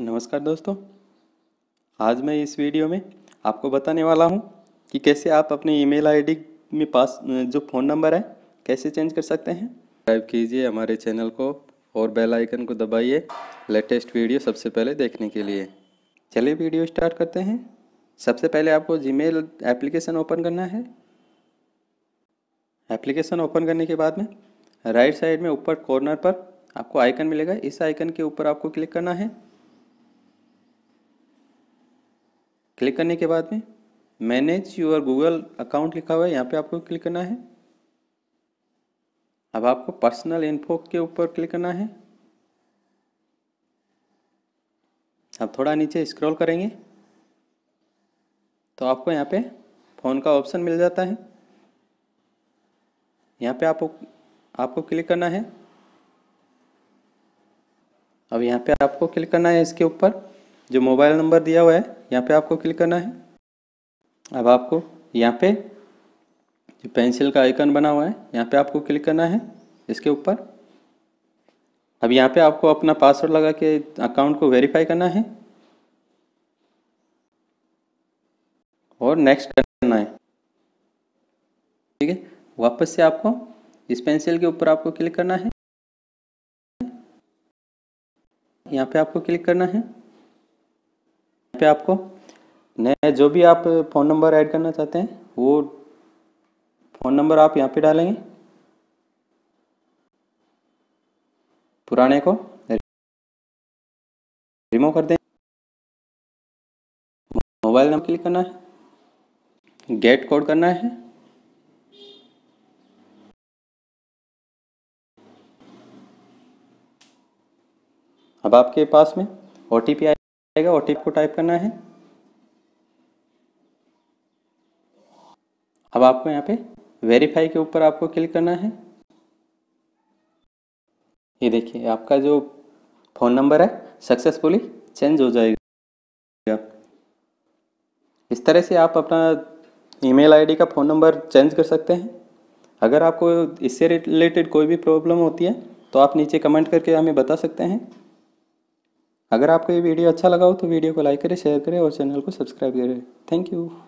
नमस्कार दोस्तों आज मैं इस वीडियो में आपको बताने वाला हूं कि कैसे आप अपने ईमेल आईडी में पास जो फ़ोन नंबर है कैसे चेंज कर सकते हैं सब्सक्राइब कीजिए हमारे चैनल को और बेल आइकन को दबाइए लेटेस्ट वीडियो सबसे पहले देखने के लिए चलिए वीडियो स्टार्ट करते हैं सबसे पहले आपको मेल एप्लीकेशन ओपन करना है एप्लीकेशन ओपन करने के बाद में राइट साइड में ऊपर कॉर्नर पर आपको आइकन मिलेगा इस आइकन के ऊपर आपको क्लिक करना है क्लिक करने के बाद में मैनेज यूर गूगल अकाउंट लिखा हुआ है यहाँ पे आपको क्लिक करना है अब आपको पर्सनल इन्फो के ऊपर क्लिक करना है अब थोड़ा नीचे स्क्रॉल करेंगे तो आपको यहाँ पे फ़ोन का ऑप्शन मिल जाता है यहाँ पे आपको आपको क्लिक करना है अब यहाँ पे आपको क्लिक करना है इसके ऊपर जो मोबाइल नंबर दिया हुआ है यहाँ पे आपको क्लिक करना है अब आपको यहाँ पे जो पेंसिल का आइकन बना हुआ है यहाँ पे आपको क्लिक करना है इसके ऊपर अब यहाँ पे आपको अपना पासवर्ड लगा के अकाउंट को वेरीफाई करना है और नेक्स्ट करना है ठीक है वापस से आपको इस पेंसिल के ऊपर आपको क्लिक करना है यहाँ पे आपको क्लिक करना है पे आपको नया जो भी आप फ़ोन नंबर ऐड करना चाहते हैं वो फ़ोन नंबर आप यहाँ पे डालेंगे पुराने को रिमूव कर दें मोबाइल नंबर क्लिक करना है गेट कोड करना है अब आपके पास में ओ टी पी आएगा ओ को टाइप करना है अब आपको यहाँ पे वेरीफाई के ऊपर आपको क्लिक करना है ये देखिए आपका जो फ़ोन नंबर है सक्सेसफुली चेंज हो जाएगा इस तरह से आप अपना ईमेल आईडी का फ़ोन नंबर चेंज कर सकते हैं अगर आपको इससे रिलेटेड कोई भी प्रॉब्लम होती है तो आप नीचे कमेंट करके हमें बता सकते हैं अगर आपको ये वीडियो अच्छा लगा हो तो वीडियो को लाइक करें शेयर करें और चैनल को सब्सक्राइब करें थैंक यू